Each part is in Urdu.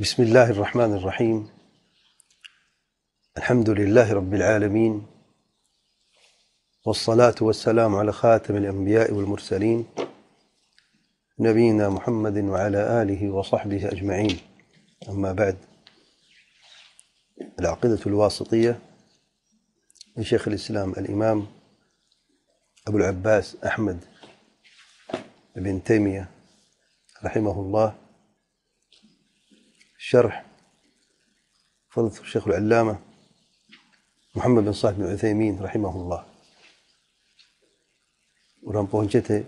بسم الله الرحمن الرحيم الحمد لله رب العالمين والصلاة والسلام على خاتم الأنبياء والمرسلين نبينا محمد وعلى آله وصحبه أجمعين أما بعد العقيدة الواسطية لشيخ الإسلام الإمام أبو العباس أحمد بن تيمية رحمه الله الشرح فضلت الشيخ العلامة محمد بن صالح بن عثيمين رحمه الله ورام بونجته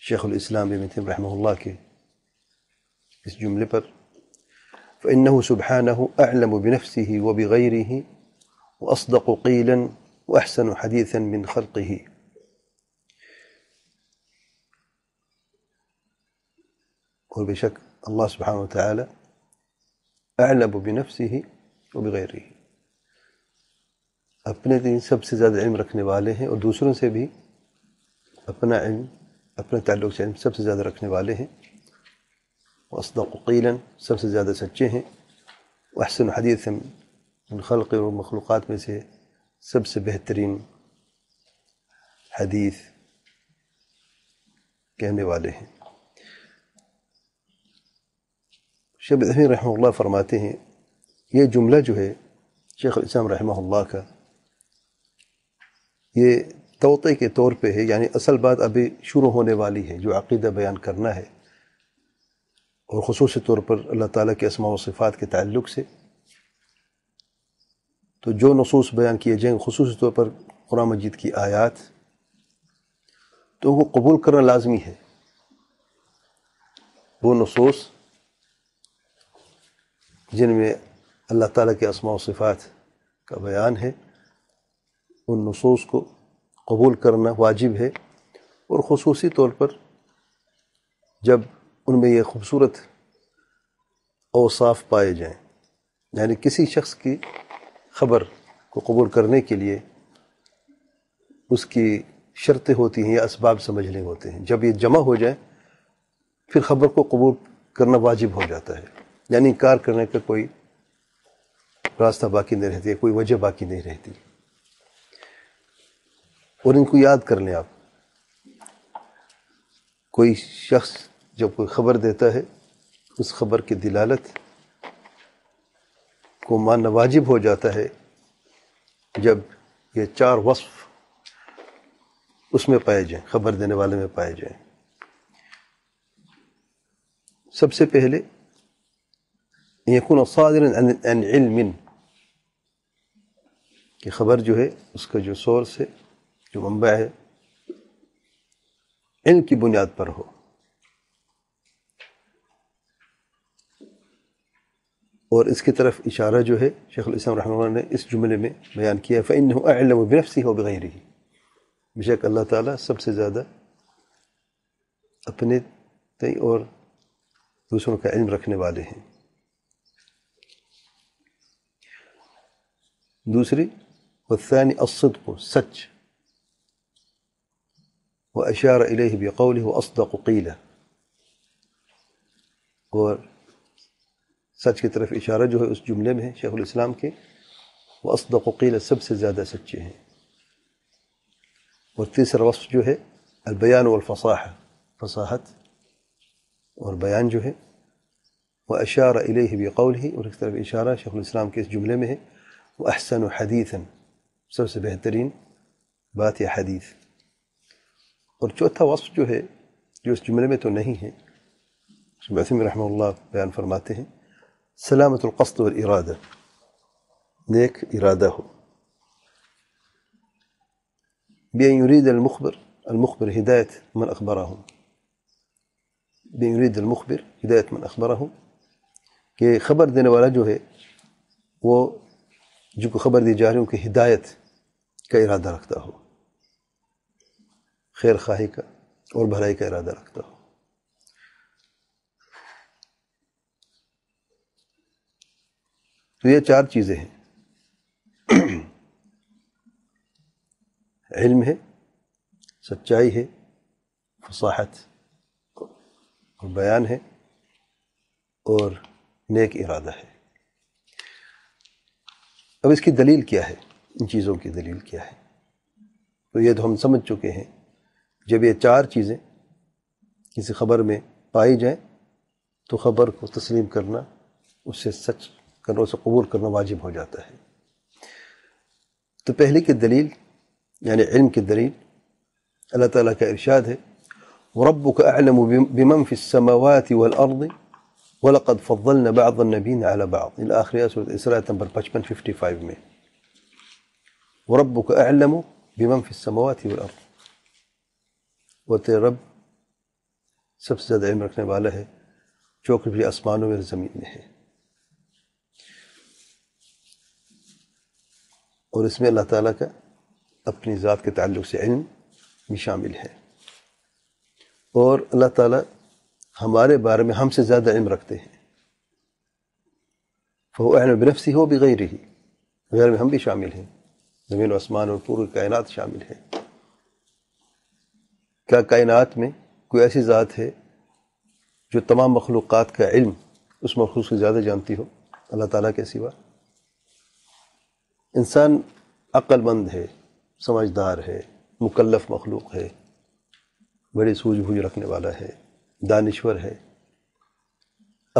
شيخ الإسلام بن تيم رحمه الله كي اس جملة فإنه سبحانه أعلم بنفسه وبغيره وأصدق قيلا وأحسن حديثا من خلقه بشك الله سبحانه وتعالى اعلم اب و بنفسی اور بغیر ہی اپنے سب سے زیادہ علم رکھنے والے ہیں اور دوسروں سے بھی اپنا علم اپنے تعلق سے علم سب سے زیادہ رکھنے والے ہیں قیلا سب سے زیادہ سچے ہیں احسن حدیث ان خلق و مخلوقات میں سے سب سے بہترین حدیث کہنے والے ہیں شیب الحمد رحمہ اللہ فرماتے ہیں یہ جملہ جو ہے شیخ الاسلام رحمہ اللہ کا یہ توطے کے طور پہ ہے یعنی اصل بات ابھی شروع ہونے والی ہے جو عقیدہ بیان کرنا ہے اور خصوصی طور پر اللہ تعالیٰ کے اسماء صفات کے تعلق سے تو جو نصوص بیان کیے جائیں خصوصی طور پر قرآن مجید کی آیات تو ان کو قبول کرنا لازمی ہے وہ نصوص جن میں اللہ تعالیٰ کے اسماع و صفات کا بیان ہے ان نصوص کو قبول کرنا واجب ہے اور خصوصی طور پر جب ان میں یہ خوبصورت اوصاف پائے جائیں یعنی کسی شخص کی خبر کو قبول کرنے کے لیے اس کی شرطیں ہوتی ہیں یا اسباب سمجھنے ہوتے ہیں جب یہ جمع ہو جائیں پھر خبر کو قبول کرنا واجب ہو جاتا ہے یعنی انکار کرنے کا کوئی راستہ باقی نہیں رہتی ہے کوئی وجہ باقی نہیں رہتی اور ان کو یاد کر لیں آپ کوئی شخص جب کوئی خبر دیتا ہے اس خبر کی دلالت کو ماننا واجب ہو جاتا ہے جب یہ چار وصف اس میں پائے جائیں خبر دینے والے میں پائے جائیں سب سے پہلے ان یقن عن علم کی خبر جو ہے اس کا جو سورس ہے جو منبع ہے علم کی بنیاد پر ہو اور اس کی طرف اشارہ جو ہے شیخ الاسلام اللہ نے اس جملے میں بیان کیا ہو بغیر بے شک اللہ تعالیٰ سب سے زیادہ اپنے اور دوسروں کا علم رکھنے والے ہیں دوسري والثاني الصدق سج وأشار إليه بقوله وأصدق قيل قول سج کی طرف اشارہ جو ہے اس جملے میں ہے شیخ الاسلام کے وأصدق قيل سب سے زیادہ سچے ہیں والتیسر وصف جو ہے البيان والفصاحة فصاحة اور بیان جو ہے وأشار إليه بقوله اور اس طرف اشارہ شیخ الاسلام کے اس جملے میں ہے وأحسن حديثا سوسة بهترين باتي حديث ورچوتا وصف جو ہے جو اس جملے میں تو نہیں ہے سبحانه رحمه الله بيان فرماته سلامة القصد والإرادة نيك إراده بأن يريد المخبر المخبر هداية من أخبره بأن يريد المخبر هداية من أخبره كي خبر دين ولا جوه و جن کو خبر دی جا رہی ہوں کہ ہدایت کا ارادہ رکھتا ہو خیر خواہی کا اور بھلائی کا ارادہ رکھتا ہو تو یہ چار چیزیں ہیں علم ہے سچائی ہے فصاحت اور بیان ہے اور نیک ارادہ ہے اب اس کی دلیل کیا ہے ان چیزوں کی دلیل کیا ہے تو یہ تو ہم سمجھ چکے ہیں جب یہ چار چیزیں کسی خبر میں پائی جائیں تو خبر کو تسلیم کرنا اس سے سچ کرنا اسے قبول کرنا واجب ہو جاتا ہے تو پہلے کی دلیل یعنی علم کی دلیل اللہ تعالیٰ کا ارشاد ہے رب کا والارض ولقد فضلنا بعض النبيين على بعض الى اخر آية سورة الاسراء نمبر 55 وربك اعلم بمن في السماوات والارض وتي رب سب زاد عمرك نباله چوک بھی آسمانوں میں زمین میں ہے اور اس میں اللہ تعالیٰ کا اپنی ذات کے تعلق سے علم بھی شامل ہے اور اللہ تعالیٰ ہمارے بارے میں ہم سے زیادہ علم رکھتے ہیں فہو اہم بنفسی ہو بھی غیر ہی غیر میں ہم بھی شامل ہیں زمین و آسمان اور پورے کائنات شامل ہیں کیا کائنات میں کوئی ایسی ذات ہے جو تمام مخلوقات کا علم اس مخلوق سے زیادہ جانتی ہو اللہ تعالیٰ کے سوا انسان عقل مند ہے سمجھدار ہے مکلف مخلوق ہے بڑی سوجھ بھوج رکھنے والا ہے دانشور ہے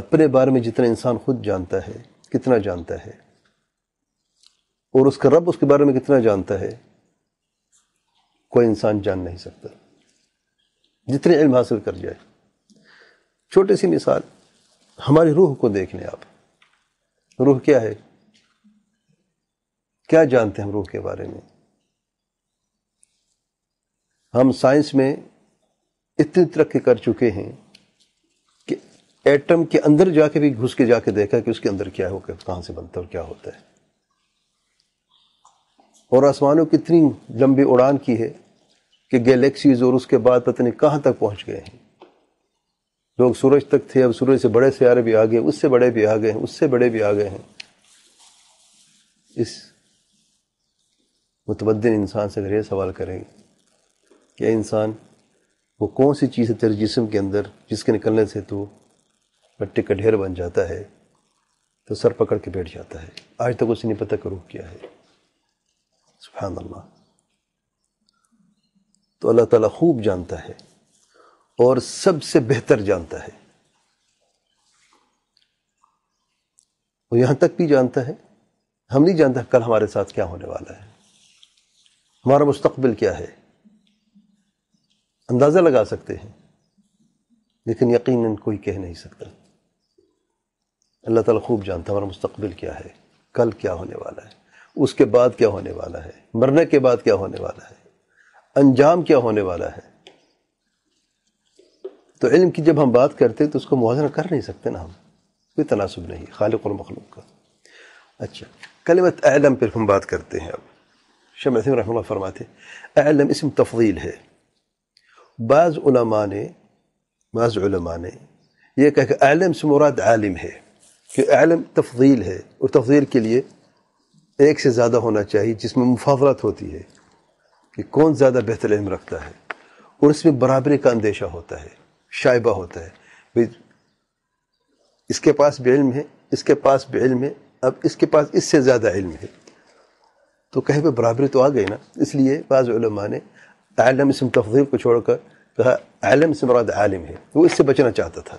اپنے بارے میں جتنا انسان خود جانتا ہے کتنا جانتا ہے اور اس کا رب اس کے بارے میں کتنا جانتا ہے کوئی انسان جان نہیں سکتا جتنے علم حاصل کر جائے چھوٹی سی مثال ہماری روح کو دیکھ لیں آپ روح کیا ہے کیا جانتے ہیں ہم روح کے بارے میں ہم سائنس میں اتنی ترقی کر چکے ہیں کہ ایٹم کے اندر جا کے بھی گھس کے جا کے دیکھا کہ اس کے اندر کیا ہو کے کہاں سے بنتا ہے اور کیا ہوتا ہے اور آسمانوں کی اتنی لمبی اڑان کی ہے کہ گیلیکسیز اور اس کے بعد پتہ نہیں کہاں تک پہنچ گئے ہیں لوگ سورج تک تھے اب سورج سے بڑے سیارے بھی آ گئے اس سے بڑے بھی آ گئے ہیں اس سے بڑے بھی آ گئے ہیں اس متمدن انسان سے اگر یہ سوال کریں گے کہ انسان وہ کون سی چیز ہے تیرے جسم کے اندر جس کے نکلنے سے تو مٹی کا ڈھیر بن جاتا ہے تو سر پکڑ کے بیٹھ جاتا ہے آج تک اسے نے پتہ کرو کیا ہے سبحان اللہ تو اللہ تعالیٰ خوب جانتا ہے اور سب سے بہتر جانتا ہے وہ یہاں تک بھی جانتا ہے ہم نہیں جانتا کل ہمارے ساتھ کیا ہونے والا ہے ہمارا مستقبل کیا ہے اندازہ لگا سکتے ہیں لیکن یقیناً کوئی کہہ نہیں سکتا اللہ تعالیٰ خوب جانتا ہمارا مستقبل کیا ہے کل کیا ہونے والا ہے اس کے بعد کیا ہونے والا ہے مرنے کے بعد کیا ہونے والا ہے انجام کیا ہونے والا ہے تو علم کی جب ہم بات کرتے تو اس کو موازنہ کر نہیں سکتے نا ہم کوئی تناسب نہیں خالق اور مخلوق کا اچھا کلمت علم پھر ہم بات کرتے ہیں اب شمع رحمہ اللہ فرماتے علم اسم تفضیل ہے بعض علماء نے بعض علماء نے یہ کہا کہ علم سے مراد عالم ہے کہ علم تفضیل ہے اور تفضیل کے لیے ایک سے زیادہ ہونا چاہیے جس میں مفاضلت ہوتی ہے کہ کون زیادہ بہتر علم رکھتا ہے اور اس میں برابری کا اندیشہ ہوتا ہے شائبہ ہوتا ہے اس کے پاس بھی علم ہے اس کے پاس بھی علم ہے اب اس کے پاس اس سے زیادہ علم ہے تو کہیں پہ برابری تو آ گئی نا اس لیے بعض علماء نے عالم اسم تفضیل کو چھوڑ کر فعلم سمراد عالمه واسبة نجاتتها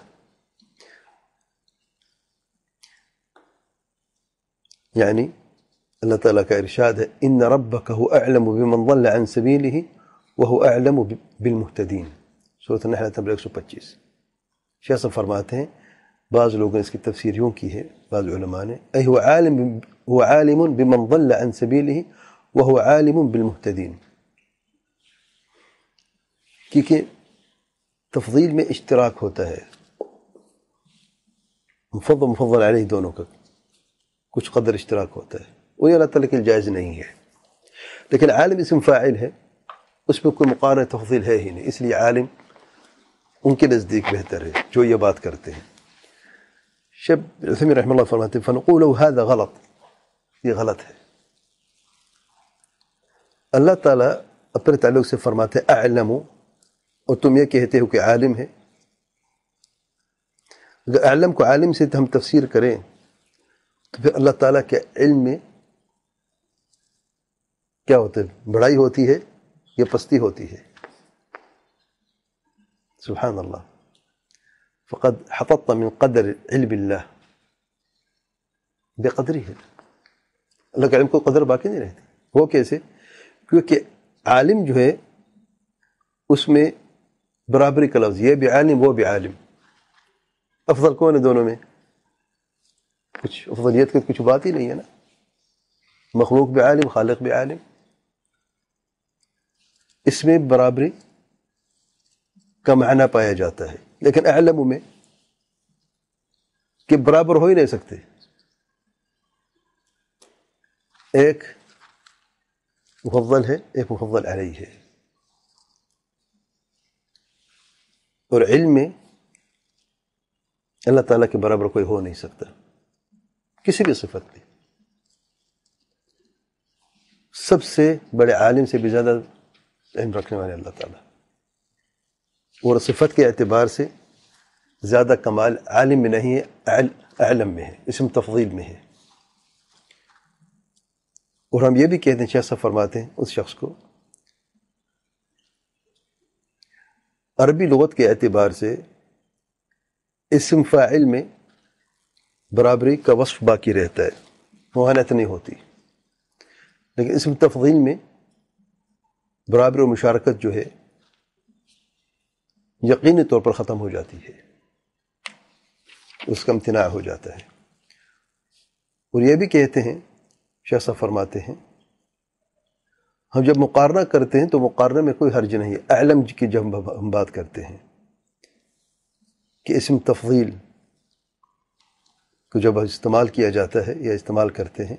يعني الله تعالى كإرشاده إن ربك هو أعلم بمن ضل عن سبيله وهو أعلم بالمهتدين سورة النحلة تبلغ 125 شيء صلى فرماته بعض لوگوں اس کی تفسیر یوں کی بعض علماء نے هو عالم هو عالم بمن ضل عن سبيله وهو عالم بالمهتدين کیونکہ تفضیل میں اشتراک ہوتا ہے مفضل مفضل علیہ دونوں کا کچھ قدر اشتراک ہوتا ہے وہ اللہ تعالیٰ کے جائز نہیں ہے لیکن عالم اسم فاعل ہے اس میں کوئی مقارن تفضیل ہے ہی نہیں اس لیے عالم ان کے نزدیک بہتر ہے جو یہ بات کرتے ہیں شب رسمی رحمہ اللہ فرماتے فنقول هذا غلط یہ غلط ہے اللہ تعالیٰ اپنے تعلق سے فرماتے اعلمو اور تم یہ کہتے ہو کہ عالم ہے اگر عالم کو عالم سے ہم تفسیر کریں تو پھر اللہ تعالیٰ کے علم میں کیا ہوتا ہے بڑائی ہوتی ہے یا پستی ہوتی ہے سبحان اللہ فقد حفظت من قدر علم اللہ بے قدری ہے اللہ کے علم کو قدر باقی نہیں رہتی وہ کیسے کیونکہ عالم جو ہے اس میں برابری کا لفظ یہ بھی عالم وہ بھی عالم افضل کون ہے دونوں میں کچھ افضلیت کی کچھ بات ہی نہیں ہے نا مخلوق بھی عالم خالق بھی عالم اس میں برابری کا معنی پایا جاتا ہے لیکن اعلم میں کہ برابر ہو ہی نہیں سکتے ایک مفضل ہے ایک مفضل علیہ ہے اور علم میں اللہ تعالیٰ کے برابر کوئی ہو نہیں سکتا کسی بھی صفت میں سب سے بڑے عالم سے بھی زیادہ علم رکھنے والے اللہ تعالیٰ اور صفت کے اعتبار سے زیادہ کمال عالم میں نہیں ہے علم میں ہے اسم تفضیل میں ہے اور ہم یہ بھی کہتے ہیں شخص فرماتے ہیں اس شخص کو عربی لغت کے اعتبار سے اسم فاعل میں برابری کا وصف باقی رہتا ہے معانت نہیں ہوتی لیکن اسم تفضیل میں برابر و مشارکت جو ہے یقینی طور پر ختم ہو جاتی ہے اس کا امتناع ہو جاتا ہے اور یہ بھی کہتے ہیں فرماتے ہیں ہم جب مقارنہ کرتے ہیں تو مقارنہ میں کوئی حرج نہیں ہے علم کی جب ہم بات کرتے ہیں کہ اسم تفضیل کو جب استعمال کیا جاتا ہے یا استعمال کرتے ہیں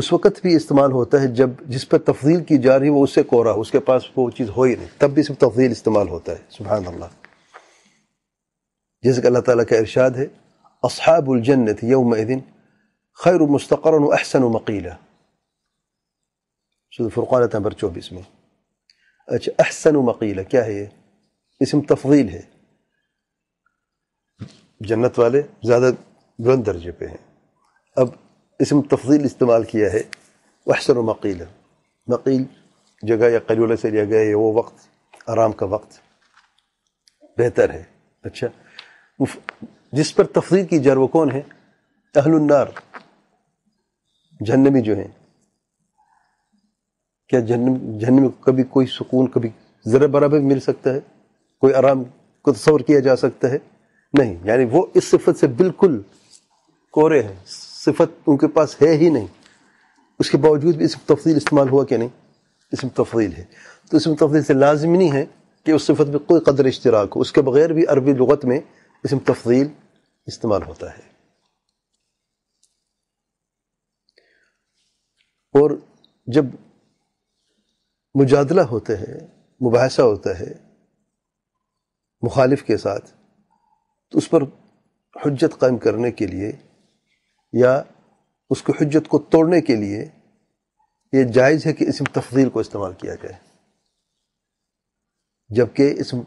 اس وقت بھی استعمال ہوتا ہے جب جس پر تفضیل کی جا رہی ہے وہ اس سے کورا اس کے پاس وہ چیز ہو ہی نہیں تب بھی اسم تفضیل استعمال ہوتا ہے سبحان اللہ جیسے کہ اللہ تعالیٰ کا ارشاد ہے الجنت یوم تھن خیر مستقر مستقرن و احسن و مقیلہ شد نمبر چوبیس میں اچھا احسن و مقیلہ کیا ہے یہ اسم تفضیل ہے جنت والے زیادہ بلند درجے پہ ہیں اب اسم تفضیل استعمال کیا ہے احسن و مقیل مقیل جگہ یا قلولہ سے لیا گیا وہ وقت آرام کا وقت بہتر ہے اچھا جس پر تفضیل کی جر وہ کون ہے اہل النار جہنمی جو ہیں کیا جہنم میں کبھی کوئی سکون کبھی ذرا برابر مل سکتا ہے کوئی آرام کو تصور کیا جا سکتا ہے نہیں یعنی وہ اس صفت سے بالکل کورے ہیں صفت ان کے پاس ہے ہی نہیں اس کے باوجود بھی اس میں تفصیل استعمال ہوا کہ نہیں اس میں تفصیل ہے تو اس میں تفصیل سے نہیں ہے کہ اس صفت میں کوئی قدر اشتراک ہو اس کے بغیر بھی عربی لغت میں اس میں استعمال ہوتا ہے اور جب مجادلہ ہوتے ہیں مباحثہ ہوتا ہے مخالف کے ساتھ تو اس پر حجت قائم کرنے کے لیے یا اس کو حجت کو توڑنے کے لیے یہ جائز ہے کہ اسم تفضیل کو استعمال کیا جائے جبکہ اسم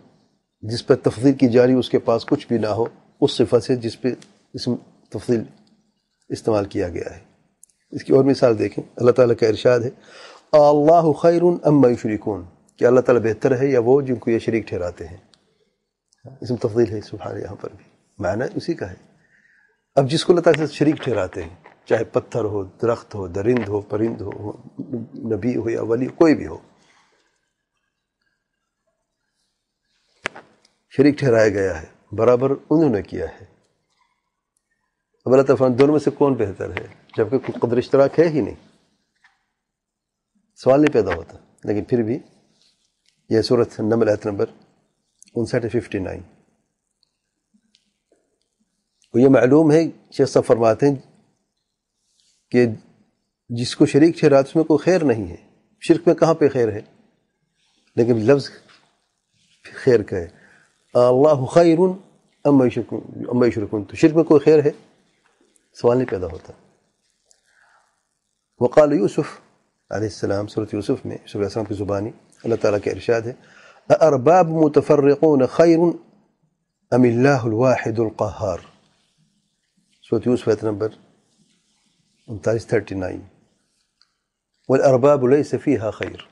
جس پر تفضیل کی جاری اس کے پاس کچھ بھی نہ ہو اس صفت سے جس پہ اسم تفضیل استعمال کیا گیا ہے اس کی اور مثال دیکھیں اللہ تعالیٰ کا ارشاد ہے اللہ خیر اما یشرکون کہ اللہ تعالیٰ بہتر ہے یا وہ جن کو یہ شریک ٹھہراتے ہیں اس میں تفضیل ہے سبحان یہاں پر بھی معنی اسی کا ہے اب جس کو اللہ تعالیٰ سے شریک ٹھہراتے ہیں چاہے پتھر ہو درخت ہو درند ہو پرند ہو نبی ہو یا ولی کوئی بھی ہو شریک ٹھہرایا گیا ہے برابر انہوں نے کیا ہے اب اللہ تعالیٰ دونوں میں سے کون بہتر ہے جبکہ قدر اشتراک ہے ہی نہیں سوال نہیں پیدا ہوتا لیکن پھر بھی یہ صورت نمبر ایت نمبر انسٹھ ففٹی نائن یہ معلوم ہے شیخ صاحب فرماتے ہیں کہ جس کو شریک اس میں کوئی خیر نہیں ہے شرک میں کہاں پہ خیر ہے لیکن لفظ خیر کا ہے اللہ خیر ام شرکن تو شرک میں کوئی خیر ہے سوال نہیں پیدا ہوتا وقال یوسف علیہ السلام سورة یوسف میں یوسف علیہ السلام کی زبانی اللہ تعالیٰ کے ارشاد ہے ارباب متفرقون خَيْرٌ ام اللَّهُ الواحد الْقَهَار سورة یوسف ایت آية نمبر انتالیس تھرٹی نائن والارباب ليس فيها خَيْر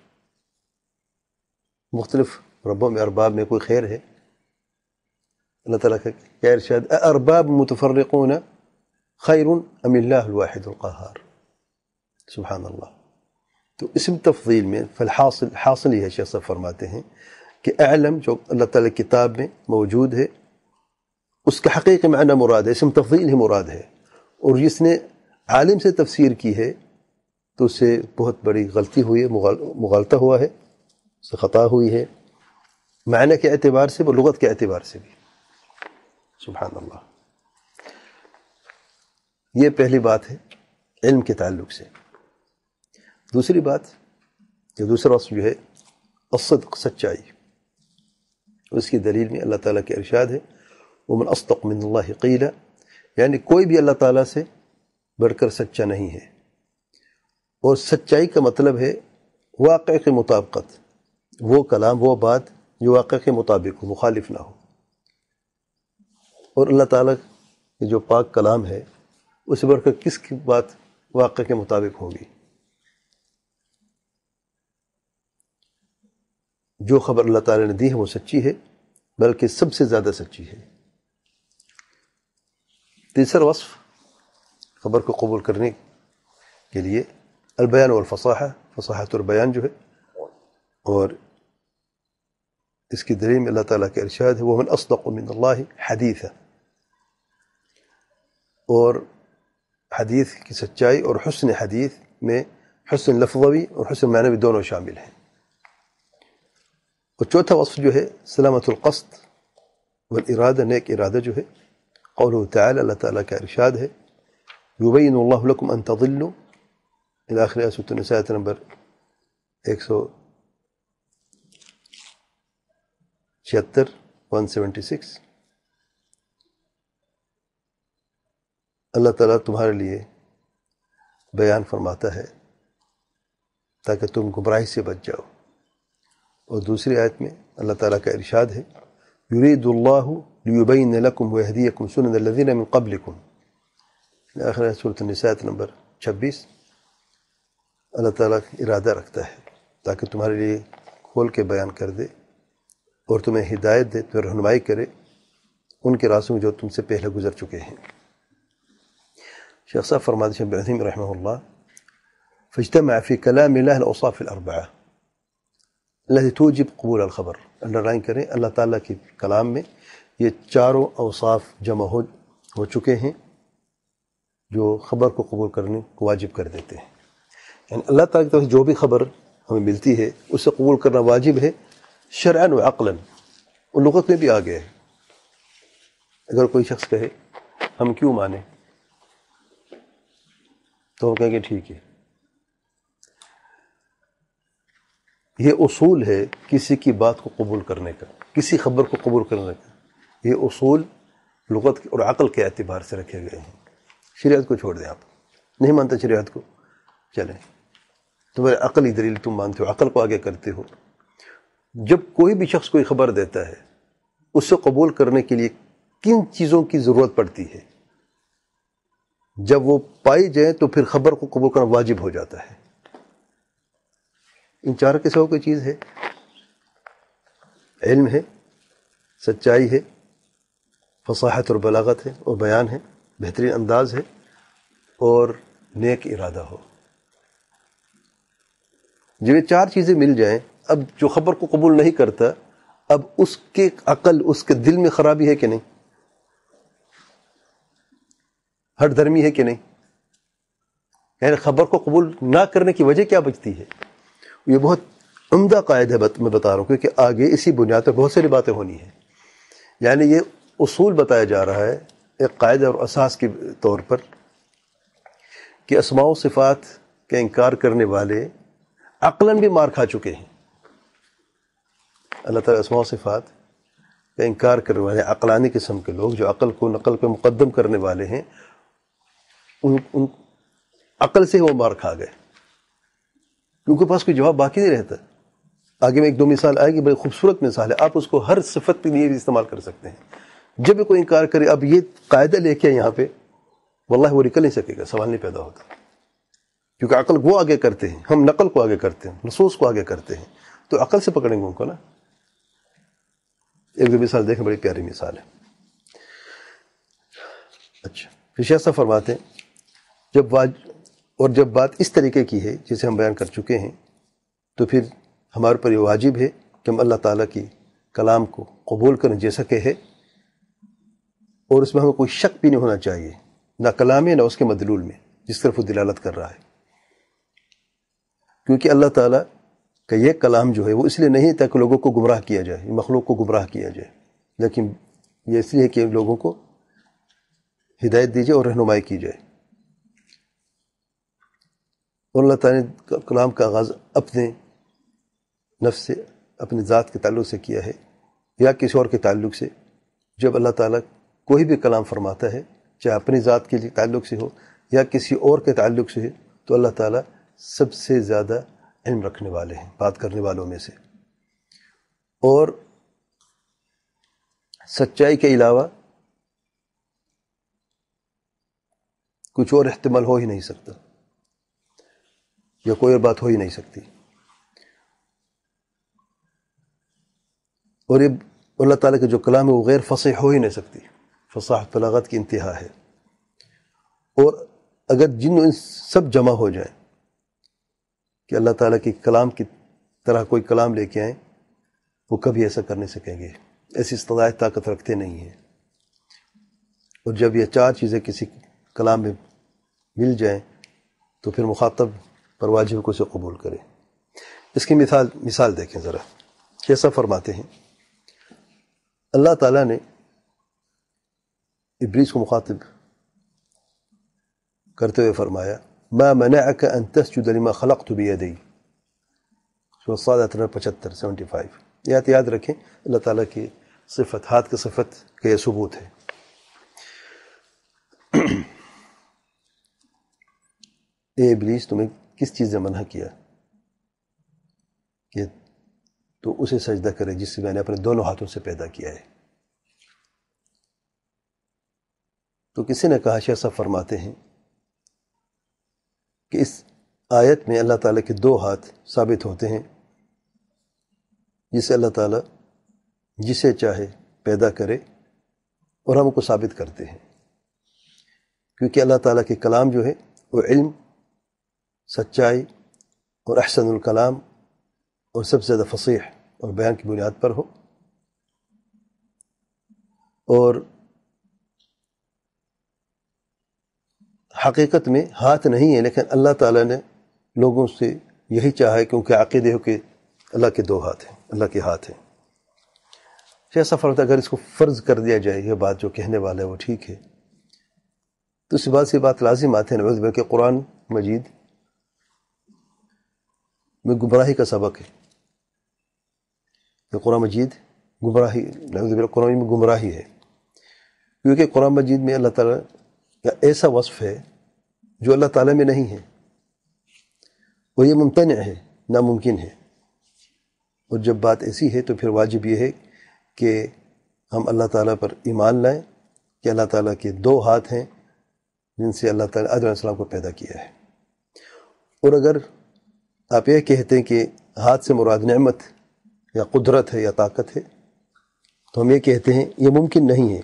مختلف ربوں میں ارباب میں کوئی خیر ہے اللہ تعالیٰ کا کیا ارشاد اَأَرْبَاب متفرقون خَيْرٌ ام اللَّهُ الواحد الْقَهَار سبحان اللہ تو اسم تفضیل میں فلحاصل حاصل یہ ہے فرماتے ہیں کہ اعلم جو اللہ تعالیٰ کتاب میں موجود ہے اس کا حقیقی معنی مراد ہے اسم تفضیل ہی مراد ہے اور جس نے عالم سے تفسیر کی ہے تو اس سے بہت بڑی غلطی ہوئی ہے مغالطہ ہوا ہے اس سے خطا ہوئی ہے معنی کے اعتبار سے اور لغت کے اعتبار سے بھی سبحان اللہ یہ پہلی بات ہے علم کے تعلق سے دوسری بات یا دوسرا عصوب جو ہے الصدق سچائی اس کی دلیل میں اللہ تعالیٰ کے ارشاد ہے عمر من اللہ حقیلہ یعنی کوئی بھی اللہ تعالیٰ سے بڑھ کر سچا نہیں ہے اور سچائی کا مطلب ہے واقع کے مطابقت وہ کلام وہ بات جو واقع کے مطابق ہو مخالف نہ ہو اور اللہ تعالیٰ کے جو پاک کلام ہے اسے بڑھ کر کس کی بات واقع کے مطابق ہوگی جو خبر اللہ تعالیٰ نے دی ہے وہ سچی ہے بلکہ سب سے زیادہ سچی ہے تیسرا وصف خبر کو قبول کرنے کے لیے البیان والفصاحہ فصاحت البیان جو ہے اور اس کی دلیل میں اللہ تعالیٰ کے ارشاد ہے وہ من اصدق من اللہ حدیث ہے اور حدیث کی سچائی اور حسن حدیث میں حسن لفظوی اور حسن معنوی دونوں شامل ہیں وچوتا وصف جو ہے سلامة القصد والارادہ نیک ارادہ جو ہے قوله تعالى اللہ تعالیٰ کا ارشاد يبين الله لكم ان تضلوا الى اخر ایسو آية تنسا ایت آية نمبر إكسو سو 176 ون سیونٹی سکس اللہ تعالیٰ تمہارے لیے بیان فرماتا ہے تاکہ تم گمراہی سے اور دوسری آیت میں اللہ تعالیٰ کا ارشاد ہے یرید اللہ لیبین لکم و سنن الذین من قبلکم آخر آیت سورة النساء نمبر چھبیس اللہ تعالیٰ ارادہ رکھتا ہے تاکہ تمہارے لیے کھول کے بیان کر دے اور تمہیں ہدایت دے تمہیں رہنمائی کرے ان کے راستوں جو تم سے پہلے گزر چکے ہیں شیخ صاحب فرماتے ہیں رحمہ اللہ فاجتمع في كلام الله الأوصاف الأربعة اللہ توجب قبول الخبر انڈر لائن کریں اللہ تعالیٰ کے کلام میں یہ چاروں اوصاف جمع ہو ہو چکے ہیں جو خبر کو قبول کرنے کو واجب کر دیتے ہیں یعنی اللہ تعالیٰ کی طرف سے جو بھی خبر ہمیں ملتی ہے اسے قبول کرنا واجب ہے شرعن و عقلاً ان لغت میں بھی گیا ہے اگر کوئی شخص کہے ہم کیوں مانیں تو ہم کہیں گے ٹھیک ہے یہ اصول ہے کسی کی بات کو قبول کرنے کا کسی خبر کو قبول کرنے کا یہ اصول لغت اور عقل کے اعتبار سے رکھے گئے ہیں شریعت کو چھوڑ دیں آپ نہیں مانتے شریعت کو چلیں تمہارے عقلی دلیل تم مانتے ہو عقل کو آگے کرتے ہو جب کوئی بھی شخص کوئی خبر دیتا ہے اسے قبول کرنے کے لیے کن چیزوں کی ضرورت پڑتی ہے جب وہ پائی جائیں تو پھر خبر کو قبول کرنا واجب ہو جاتا ہے ان چار قسموں کی چیز ہے علم ہے سچائی ہے فصاحت اور بلاغت ہے اور بیان ہے بہترین انداز ہے اور نیک ارادہ ہو جب یہ چار چیزیں مل جائیں اب جو خبر کو قبول نہیں کرتا اب اس کے عقل اس کے دل میں خرابی ہے کہ نہیں ہٹ دھرمی ہے کہ نہیں یعنی خبر کو قبول نہ کرنے کی وجہ کیا بچتی ہے یہ بہت عمدہ قائد ہے میں بتا رہا ہوں کیونکہ آگے اسی بنیاد پر بہت ساری باتیں ہونی ہیں یعنی یہ اصول بتایا جا رہا ہے ایک قاعدہ اور اساس کے طور پر کہ اسماع و صفات کا انکار کرنے والے عقلاً بھی مار کھا چکے ہیں اللہ تعالیٰ اسماع و صفات کا انکار کرنے والے عقلانی قسم کے لوگ جو عقل کو نقل کو مقدم کرنے والے ہیں ان عقل سے وہ مار کھا گئے ان کے پاس کوئی جواب باقی نہیں رہتا آگے میں ایک دو مثال آئے گی بڑے خوبصورت مثال ہے آپ اس کو ہر صفت کے لیے استعمال کر سکتے ہیں جب بھی کوئی انکار کرے اب یہ قاعدہ لے کے یہاں پہ واللہ وہ نکل نہیں سکے گا سوال نہیں پیدا ہوتا کیونکہ عقل وہ آگے کرتے ہیں ہم نقل کو آگے کرتے ہیں نصوص کو آگے کرتے ہیں تو عقل سے پکڑیں گے ان کو نا ایک دو مثال دیکھیں بڑی پیاری مثال ہے اچھا پھر شیخ صاحب فرماتے ہیں جب واجب اور جب بات اس طریقے کی ہے جسے ہم بیان کر چکے ہیں تو پھر ہمارے پر یہ واجب ہے کہ ہم اللہ تعالیٰ کی کلام کو قبول کریں جیسا کہ ہے اور اس میں ہمیں کوئی شک بھی نہیں ہونا چاہیے نہ کلام ہے نہ اس کے مدلول میں جس طرف وہ دلالت کر رہا ہے کیونکہ اللہ تعالیٰ کا یہ کلام جو ہے وہ اس لیے نہیں تاکہ لوگوں کو گمراہ کیا جائے مخلوق کو گمراہ کیا جائے لیکن یہ اس لیے کہ لوگوں کو ہدایت دی جائے اور رہنمائی کی جائے اور اللہ تعالیٰ نے کلام کا آغاز اپنے نفس سے اپنے ذات کے تعلق سے کیا ہے یا کسی اور کے تعلق سے جب اللہ تعالیٰ کوئی بھی کلام فرماتا ہے چاہے اپنی ذات کے تعلق سے ہو یا کسی اور کے تعلق سے ہو تو اللہ تعالیٰ سب سے زیادہ علم رکھنے والے ہیں بات کرنے والوں میں سے اور سچائی کے علاوہ کچھ اور احتمال ہو ہی نہیں سکتا یا کوئی اور بات ہو ہی نہیں سکتی اور یہ اللہ تعالیٰ کے جو کلام ہے وہ غیر فصیح ہو ہی نہیں سکتی فصاح فلاغت کی انتہا ہے اور اگر جن سب جمع ہو جائیں کہ اللہ تعالیٰ کے کلام کی طرح کوئی کلام لے کے آئیں وہ کبھی ایسا کر نہیں سکیں گے ایسی استدائ طاقت رکھتے نہیں ہیں اور جب یہ چار چیزیں کسی کلام میں مل جائیں تو پھر مخاطب پر واجب کو سے قبول کرے اس کی مثال مثال دیکھیں ذرا کیسا فرماتے ہیں اللہ تعالیٰ نے ابلیس کو مخاطب کرتے ہوئے فرمایا میں میں نے انتشمہ خلق تو 75 یہ یاد رکھیں اللہ تعالیٰ کی صفت ہاتھ کے صفت کے ثبوت ہے اے ابلیس تمہیں کس چیز نے منع کیا کہ تو اسے سجدہ کرے جس سے میں نے اپنے دونوں ہاتھوں سے پیدا کیا ہے تو کسی نے کہا شیخ صاحب فرماتے ہیں کہ اس آیت میں اللہ تعالیٰ کے دو ہاتھ ثابت ہوتے ہیں جسے اللہ تعالیٰ جسے چاہے پیدا کرے اور ہم کو ثابت کرتے ہیں کیونکہ اللہ تعالیٰ کے کلام جو ہے وہ علم سچائی اور احسن الکلام اور سب سے زیادہ فصیح اور بیان کی بنیاد پر ہو اور حقیقت میں ہاتھ نہیں ہے لیکن اللہ تعالیٰ نے لوگوں سے یہی چاہا ہے کیونکہ عقیدے ہو کہ اللہ کے دو ہاتھ ہیں اللہ کے ہاتھ ہیں جیسا سفر اگر اس کو فرض کر دیا جائے یہ بات جو کہنے والا ہے وہ ٹھیک ہے تو اس بات سے بات لازم آتے ہیں نوز بلکہ قرآن مجید میں گمراہی کا سبق ہے قرآن مجید گمراہی قرآن میں گمراہی ہے کیونکہ قرآن مجید میں اللہ تعالیٰ کا ایسا وصف ہے جو اللہ تعالیٰ میں نہیں ہے اور یہ ممتنع ہے ناممکن ہے اور جب بات ایسی ہے تو پھر واجب یہ ہے کہ ہم اللہ تعالیٰ پر ایمان لائیں کہ اللہ تعالیٰ کے دو ہاتھ ہیں جن سے اللہ تعالیٰ علیہ السلام کو پیدا کیا ہے اور اگر آپ یہ کہتے ہیں کہ ہاتھ سے مراد نعمت یا قدرت ہے یا طاقت ہے تو ہم یہ کہتے ہیں یہ ممکن نہیں ہے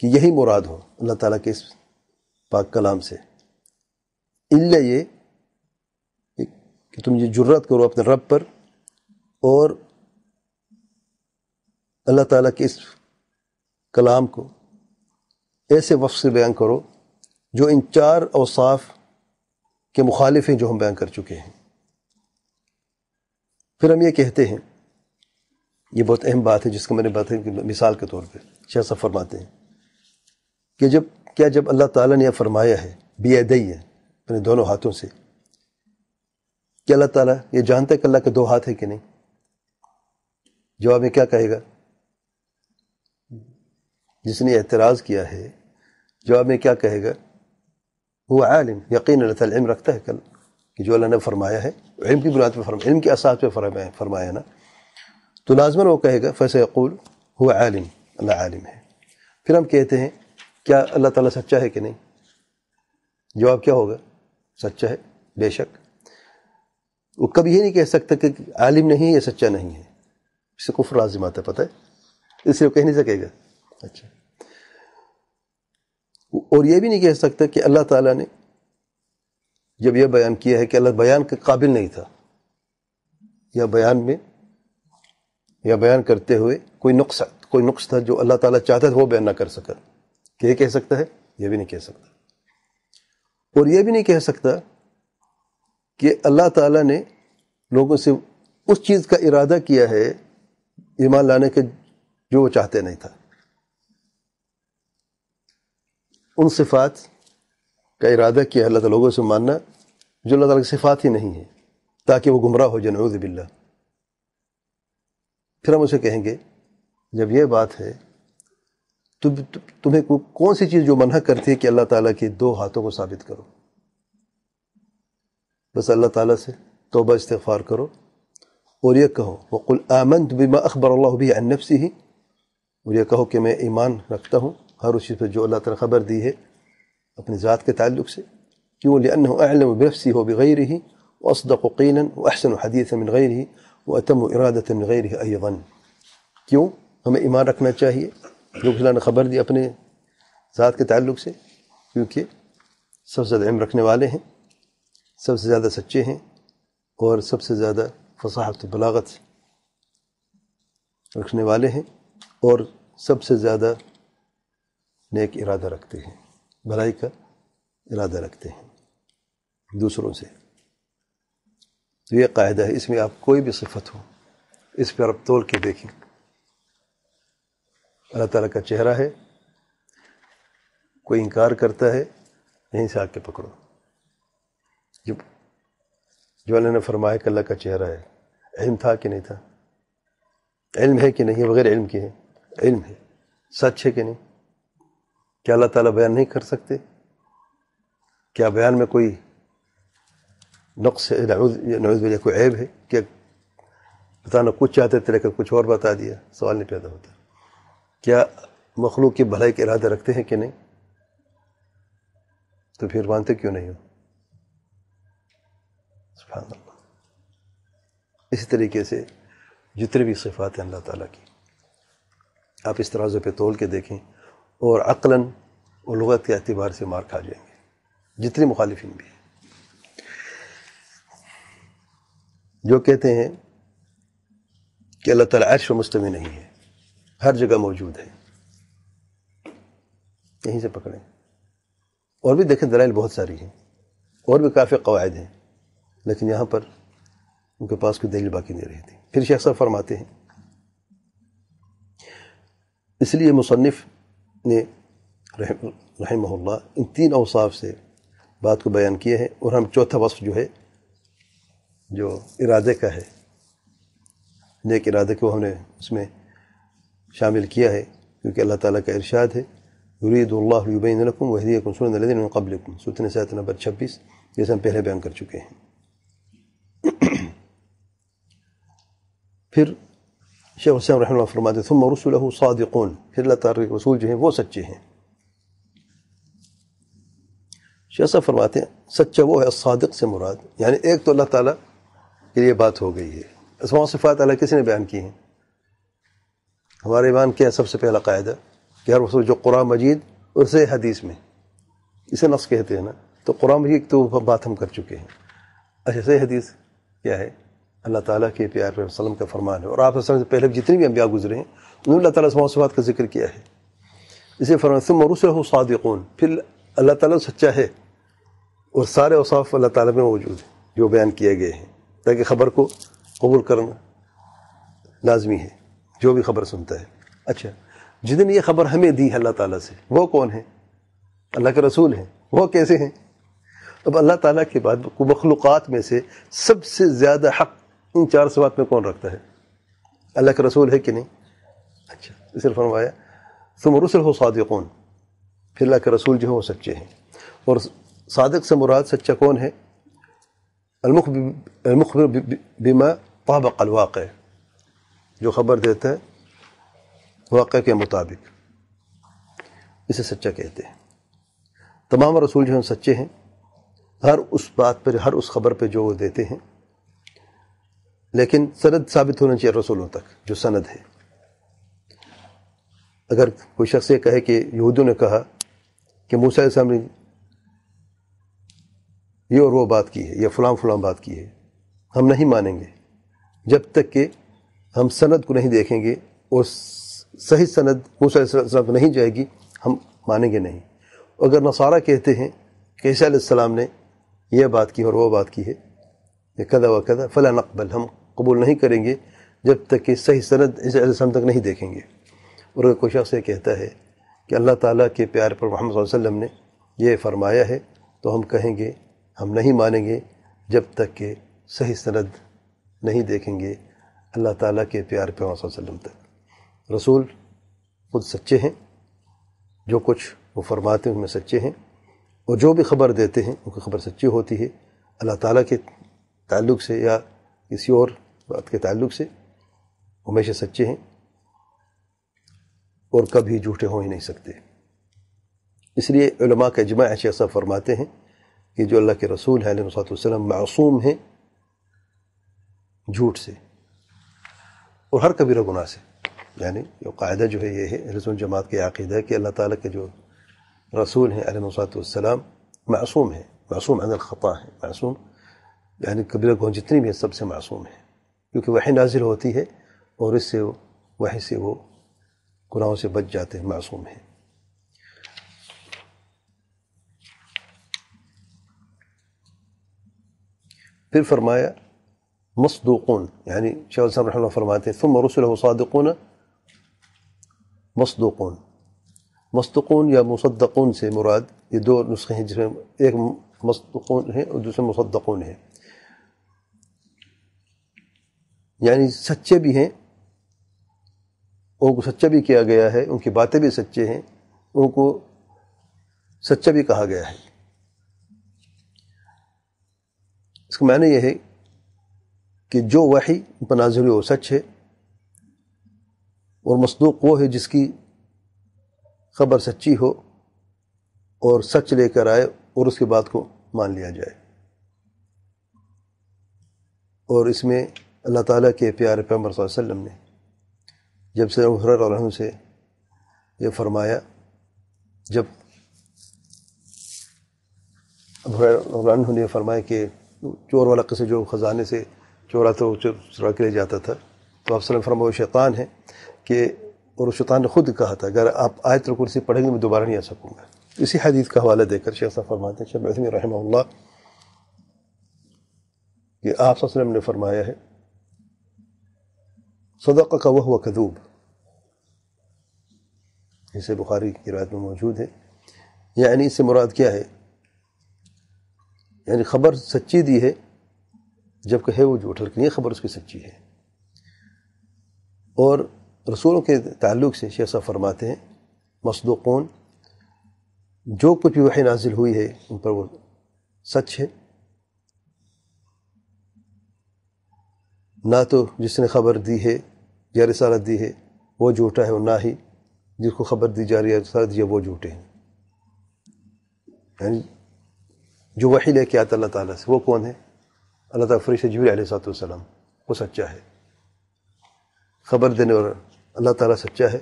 کہ یہی مراد ہو اللہ تعالیٰ کے اس پاک کلام سے اللہ یہ کہ تم یہ جرت کرو اپنے رب پر اور اللہ تعالیٰ کے اس کلام کو ایسے وقف سے بیان کرو جو ان چار اوصاف کے مخالف ہیں جو ہم بیان کر چکے ہیں پھر ہم یہ کہتے ہیں یہ بہت اہم بات ہے جس کا میں نے بات ہے مثال کے طور پہ شاہ صاحب فرماتے ہیں کہ جب کیا جب اللہ تعالیٰ نے یہ فرمایا ہے بی اے ہے اپنے دونوں ہاتھوں سے کیا اللہ تعالیٰ یہ جانتا ہے کہ اللہ کے دو ہاتھ ہیں کہ نہیں جواب میں کیا کہے گا جس نے اعتراض کیا ہے جواب میں کیا کہے گا وہ عالم یقین اللہ تعالیٰ علم رکھتا ہے کل کہ جو اللہ نے فرمایا ہے علم کی بنیاد پہ فرمایا علم کے اساس پہ فرمایا فرمایا نا تو لازماً وہ کہے گا فیصل یقول ہوا عالم اللہ عالم ہے پھر ہم کہتے ہیں کیا اللہ تعالیٰ سچا ہے کہ نہیں جواب کیا ہوگا سچا ہے بے شک وہ کبھی یہ نہیں کہہ سکتا کہ عالم نہیں ہے یا سچا نہیں ہے اس سے کفر لازم آتا ہے پتہ ہے اس لیے وہ کہہ نہیں سکے گا اچھا اور یہ بھی نہیں کہہ سکتا کہ اللہ تعالیٰ نے جب یہ بیان کیا ہے کہ اللہ بیان کے قابل نہیں تھا یا بیان میں یا بیان کرتے ہوئے کوئی نقص کوئی نقص تھا جو اللہ تعالیٰ چاہتا تھا وہ بیان نہ کر سکا کہ یہ کہہ سکتا ہے یہ بھی نہیں کہہ سکتا اور یہ بھی نہیں کہہ سکتا کہ اللہ تعالیٰ نے لوگوں سے اس چیز کا ارادہ کیا ہے ایمان لانے کے جو وہ چاہتے نہیں تھا ان صفات کا ارادہ کیا اللہ تعالیٰ لوگوں سے ماننا جو اللہ تعالیٰ کی صفات ہی نہیں ہے تاکہ وہ گمراہ ہو نعوذ باللہ پھر ہم اسے کہیں گے جب یہ بات ہے تو تمہیں کون سی چیز جو منع کرتی ہے کہ اللہ تعالیٰ کے دو ہاتھوں کو ثابت کرو بس اللہ تعالیٰ سے توبہ استغفار کرو اور یہ کہو وَقُلْ آمَنْتُ بِمَا اخبر اللہ بھی عَنْ نَفْسِهِ ہی اور یہ کہو کہ میں ایمان رکھتا ہوں ہر اس چیز پہ جو اللہ تعالیٰ خبر دی ہے اپنی ذات کے تعلق سے کیوں و بیفسی ہو بھی غی رہی اسد وقیناً و احسن و حدیث رہی و اتم و ارادت امن گئی رہی اے وََََََََََََََََََََن كيوں ہميں ايمان ركھنا چاہيے نے خبر دی اپنے ذات کے تعلق سے کیونکہ سب سے زیادہ علم رکھنے والے ہیں سب سے زیادہ سچے ہیں اور سب سے زیادہ فصاحت و بلاغت رکھنے والے ہیں اور سب سے زیادہ نیک ارادہ رکھتے ہیں بلائی کا ارادہ رکھتے ہیں دوسروں سے تو یہ قاعدہ ہے اس میں آپ کوئی بھی صفت ہو اس پر آپ تول کے دیکھیں اللہ تعالیٰ کا چہرہ ہے کوئی انکار کرتا ہے یہیں سے آ کے پکڑو جب جو اللہ نے فرمایا کہ اللہ کا چہرہ ہے علم تھا کہ نہیں تھا علم ہے کہ نہیں بغیر علم کے ہے علم ہے سچ ہے کہ نہیں کیا اللہ تعالیٰ بیان نہیں کر سکتے کیا بیان میں کوئی نقص ہے نویز کوئی عیب ہے کہ بتانا کچھ چاہتے تھے لیکن کچھ اور بتا دیا سوال نہیں پیدا ہوتا کیا مخلوق کی بھلائی کے ارادہ رکھتے ہیں کہ نہیں تو پھر مانتے کیوں نہیں ہو سبحان اللہ اسی طریقے سے جتنے بھی صفات ہیں اللہ تعالیٰ کی آپ اس طرح سے پہ تول کے دیکھیں اور عقلاً اور لغت کے اعتبار سے مار کھا جائیں گے جتنے مخالفین بھی ہیں جو کہتے ہیں کہ اللہ تعالیٰ عرش و مستوی نہیں ہے ہر جگہ موجود ہے یہیں سے پکڑیں اور بھی دیکھیں دلائل بہت ساری ہیں اور بھی کافی قواعد ہیں لیکن یہاں پر ان کے پاس کوئی دلیل باقی نہیں رہتی پھر شیخ صاحب فرماتے ہیں اس لیے مصنف نے رحم رحمہ اللہ ان تین اوصاف سے بات کو بیان کیا ہے اور ہم چوتھا وصف جو ہے جو ارادے کا ہے نیک ارادے کو ہم نے اس میں شامل کیا ہے کیونکہ اللہ تعالیٰ کا ارشاد ہے یرید اللہ علی قبل وحلیک ستن صحت نمبر چھبیس جیسے ہم پہلے بیان کر چکے ہیں پھر شيخ الاسلام رحمه الله فرماده ثم رسله صادقون في لا تاريخ رسول جهن وسجه شيخ الاسلام فرماده سچا وہ ہے صادق سے مراد یعنی يعني ایک تو اللہ تعالیٰ کے لیے بات ہو گئی ہے اسماء صفات اللہ کس نے بیان کی ہیں ہمارے ایمان کیا ہے سب سے پہلا قاعدہ کہ ہر رسول جو قرآن مجید اسے حدیث میں اسے نص کہتے ہیں نا تو قرآن مجید تو بات ہم کر چکے ہیں اچھا صحیح حدیث کیا ہے اللہ تعالیٰ کے پیار پر وسلم کا فرمان ہے اور آپ سے پہلے جتنے بھی امبیا گزرے ہیں انہوں نے اللہ تعالیٰ سے مساوات کا ذکر کیا ہے اسے فرماس مروسل سعاد صادقون پھر اللہ تعالیٰ سچا ہے اور سارے اوصاف اللہ تعالیٰ میں موجود ہیں جو بیان کیے گئے ہیں تاکہ خبر کو قبول کرنا لازمی ہے جو بھی خبر سنتا ہے اچھا دن یہ خبر ہمیں دی ہے اللہ تعالیٰ سے وہ کون ہیں اللہ کے رسول ہیں وہ کیسے ہیں اب اللہ تعالیٰ کے بعد مخلوقات میں سے سب سے زیادہ حق ان چار سوات میں کون رکھتا ہے اللہ کا رسول ہے کہ نہیں اچھا فرمایا رسل ہو صادقون پھر اللہ کے رسول جو ہے وہ سچے ہیں اور صادق سے مراد سچا کون ہے المخبر بما طابق الواقع جو خبر دیتا ہے واقع کے مطابق اسے سچا کہتے ہیں تمام رسول جو ہیں سچے ہیں ہر اس بات پر ہر اس خبر پہ جو وہ دیتے ہیں لیکن سند ثابت ہونا چاہیے رسولوں تک جو سند ہے اگر کوئی شخص یہ کہے کہ یہودیوں نے کہا کہ موسیٰ علیہ السلام نے یہ اور وہ بات کی ہے یہ فلاں فلاں بات کی ہے ہم نہیں مانیں گے جب تک کہ ہم سند کو نہیں دیکھیں گے اور صحیح سند موسیٰ علیہ السلام کو نہیں جائے گی ہم مانیں گے نہیں اگر نصارہ کہتے ہیں کہ عیسیٰ علیہ السلام نے یہ بات کی اور وہ بات کی ہے یہ کدا و کدہ فلاں نقبل ہم قبول نہیں کریں گے جب تک کہ صحیح سرد علیہ السلام تک نہیں دیکھیں گے اور اگر کوئی شخص یہ کہتا ہے کہ اللہ تعالیٰ کے پیار پر محمد صلی اللہ علیہ وسلم نے یہ فرمایا ہے تو ہم کہیں گے ہم نہیں مانیں گے جب تک کہ صحیح سند نہیں دیکھیں گے اللہ تعالیٰ کے پیار پہ صلی اللہ علیہ وسلم تک رسول خود سچے ہیں جو کچھ وہ فرماتے ہیں ان میں سچے ہیں اور جو بھی خبر دیتے ہیں ان کی خبر سچی ہوتی ہے اللہ تعالیٰ کے تعلق سے یا کسی اور بات کے تعلق سے ہمیشہ سچے ہیں اور کبھی جھوٹے ہو ہی نہیں سکتے اس لیے علماء کے اجماع ایسے ایسا فرماتے ہیں کہ جو اللہ کے رسول ہیں علیہ وسلم معصوم ہیں جھوٹ سے اور ہر کبیرہ گناہ سے یعنی جو قاعدہ جو ہے یہ ہے رسول جماعت کے عقیدہ کہ اللہ تعالیٰ کے جو رسول ہیں علیہ وسط والسلام معصوم ہیں معصوم عن الخطا ہیں معصوم یعنی کبیرہ گناہ جتنی بھی ہیں سب سے معصوم ہیں کیونکہ وحی نازل ہوتی ہے اور اس سے وحی سے وہ گناہوں سے بچ جاتے ہیں معصوم ہیں پھر فرمایا مصدوقون یعنی شاہ صاحب رحمہ اللہ فرماتے ثم رسول صادقون مصدوقون مصدقون یا مصدقون سے مراد یہ دو نسخے ہیں جس میں ایک مصدقون ہے اور دوسرے مصدقون ہیں یعنی سچے بھی ہیں ان کو سچا بھی کیا گیا ہے ان کی باتیں بھی سچے ہیں ان کو سچا بھی کہا گیا ہے اس کا معنی یہ ہے کہ جو وحی پناظر ہو سچ ہے اور مصدوق وہ ہے جس کی خبر سچی ہو اور سچ لے کر آئے اور اس کی بات کو مان لیا جائے اور اس میں اللہ تعالیٰ کے پیارے صلی اللہ علیہ وسلم نے جب سے حرر العرن سے یہ فرمایا جب عنہ نے فرمایا کہ چور والا قصے جو خزانے سے چورا تو چورا کے لیے جاتا تھا تو آپ وسلم فرمایا وہ شیطان ہے کہ اور شیطان نے خود کہا تھا اگر آپ آیت تو کرسی پڑھیں گے میں دوبارہ نہیں آ سکوں گا اسی حدیث کا حوالہ دے کر شیخ صاحب فرماتے رحمہ اللہ کہ آپ وسلم نے فرمایا ہے صدق کا وہ کدوب اسے بخاری کی روایت میں موجود ہے یعنی اس سے مراد کیا ہے یعنی خبر سچی دی ہے جب کہے وہ جھوٹ لیکن یہ خبر اس کی سچی ہے اور رسولوں کے تعلق سے صاحب فرماتے ہیں مصدوقون جو کچھ بھی وحی نازل ہوئی ہے ان پر وہ سچ ہے نہ تو جس نے خبر دی ہے یا رسالت دی ہے وہ جھوٹا ہے اور نہ ہی جس کو خبر دی جا رہی ہے رسالت دی ہے وہ جھوٹے ہیں یعنی جو وحی لے کے آتا اللہ تعالیٰ سے وہ کون ہے اللہ تعالیٰ فریشوی علیہ صاحب وہ سچا ہے خبر دینے والا اللہ تعالیٰ سچا ہے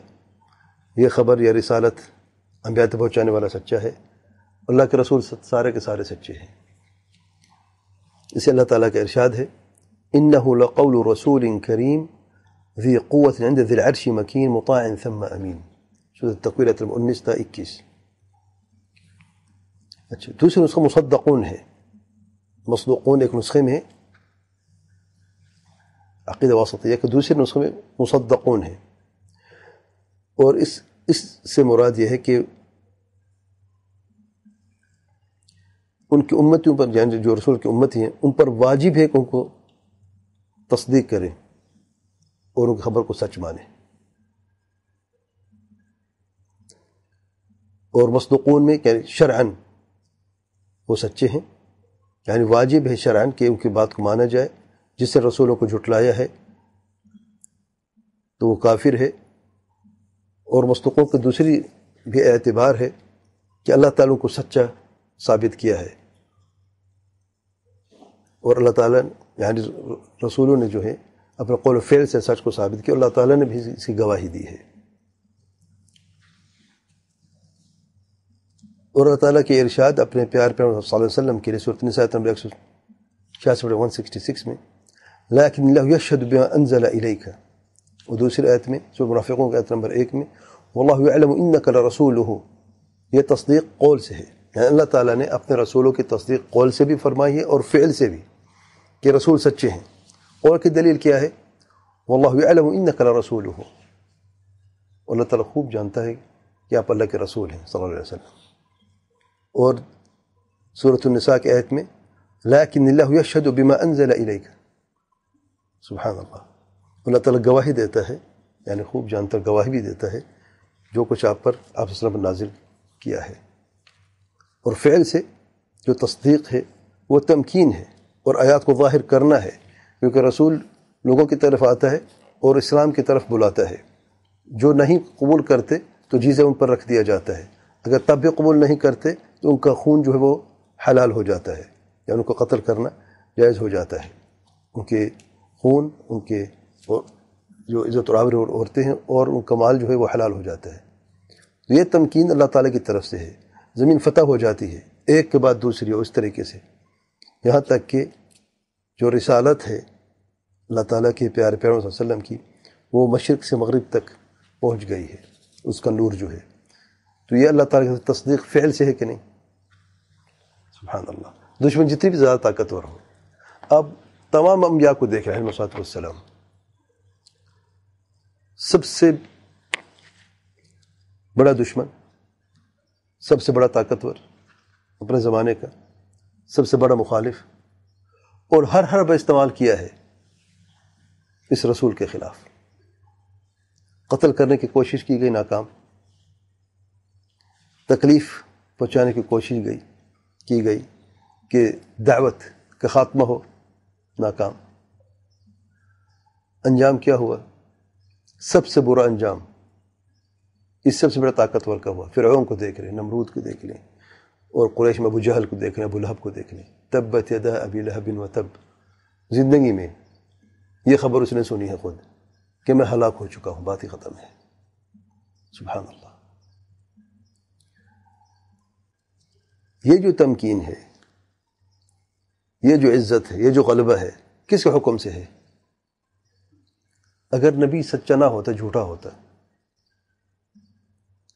یہ خبر یا رسالت امبیات پہنچانے والا سچا ہے اللہ کے رسول سارے کے سارے سچے ہیں اسے اللہ تعالیٰ کا ارشاد ہے إنه لقول رسول كريم ذي قوة عند ذي العرش مكين مطاع ثم أمين شو التقويلة المؤنس تا إكيس توسي نسخة مصدقون هي مصدقون يكون نسخة هي عقيدة وسطية كدوسي نسخة مصدقون اس سے مراد یہ ہے کہ ان کی उनकी پر جو رسول کی की ہیں ان پر واجب ہے کہ ان کو تصدیق کریں اور ان کی خبر کو سچ مانیں اور مصدقون میں شرعن وہ سچے ہیں یعنی واجب ہے شرعن کہ ان کی بات کو مانا جائے جس سے رسولوں کو جھٹلایا ہے تو وہ کافر ہے اور مستقوں کے دوسری بھی اعتبار ہے کہ اللہ تعالیٰ کو سچا ثابت کیا ہے اور اللہ تعالیٰ یعنی رسولوں نے جو ہے اپنے قول و فعل سے سچ کو ثابت کیا اللہ تعالیٰ نے بھی اس کی گواہی دی ہے اور اللہ تعالیٰ کے ارشاد اپنے پیار پیار صلی اللہ علیہ وسلم کے صورت نساء نمبر ایک چھیاسٹھ ون سکسٹی سکس میں لیکن اللہ بما انزل الیک اور دوسری آیت میں آیت کا ایک میں واللہ یعلم رسول ہو یہ تصدیق قول سے ہے یعنی اللہ تعالیٰ نے اپنے رسولوں کی تصدیق قول سے بھی فرمائی ہے اور فعل سے بھی کہ رسول سچے ہیں اور کی دلیل کیا ہے علم ان نہ رسول ہو اللہ تعالیٰ خوب جانتا ہے کہ آپ اللہ کے رسول ہیں صلی اللہ علیہ وسلم اور صورت النساء کے آیت میں لیکن اللہ یشہد بما انزل الیک سبحان اللہ اللہ تعالیٰ گواہی دیتا ہے یعنی خوب جانتا گواہی بھی دیتا ہے جو کچھ آپ پر آپ وسلم نازل کیا ہے اور فعل سے جو تصدیق ہے وہ تمکین ہے اور آیات کو ظاہر کرنا ہے کیونکہ رسول لوگوں کی طرف آتا ہے اور اسلام کی طرف بلاتا ہے جو نہیں قبول کرتے تو جیزے ان پر رکھ دیا جاتا ہے اگر تب بھی قبول نہیں کرتے تو ان کا خون جو ہے وہ حلال ہو جاتا ہے یا یعنی ان کو قتل کرنا جائز ہو جاتا ہے ان کے خون ان کے جو عزت اور اور عورتیں ہیں اور ان کا مال جو ہے وہ حلال ہو جاتا ہے یہ تمکین اللہ تعالیٰ کی طرف سے ہے زمین فتح ہو جاتی ہے ایک کے بعد دوسری اور اس طریقے سے یہاں تک کہ جو رسالت ہے اللہ تعالیٰ کے پیار صلی اللہ علیہ وسلم کی وہ مشرق سے مغرب تک پہنچ گئی ہے اس کا نور جو ہے تو یہ اللہ تعالیٰ کی تصدیق فعل سے ہے کہ نہیں سبحان اللہ دشمن جتنی بھی زیادہ طاقتور ہوں اب تمام انبیاء کو دیکھ رہے ہیں والسلام سب سے بڑا دشمن سب سے بڑا طاقتور اپنے زمانے کا سب سے بڑا مخالف اور ہر ہر بہ استعمال کیا ہے اس رسول کے خلاف قتل کرنے کی کوشش کی گئی ناکام تکلیف پہنچانے کی کوشش گئی کی گئی کہ دعوت کا خاتمہ ہو ناکام انجام کیا ہوا سب سے برا انجام اس سب سے بڑا طاقتور کا ہوا فرعون کو دیکھ لیں نمرود کو دیکھ لیں اور قریش میں ابو جہل کو دیکھ لیں لہب کو دیکھ لیں تب ابی لہب و تب زندگی میں یہ خبر اس نے سنی ہے خود کہ میں ہلاک ہو چکا ہوں بات ہی ختم ہے سبحان اللہ یہ جو تمکین ہے یہ جو عزت ہے یہ جو غلبہ ہے کس کے حکم سے ہے اگر نبی سچا نہ ہوتا جھوٹا ہوتا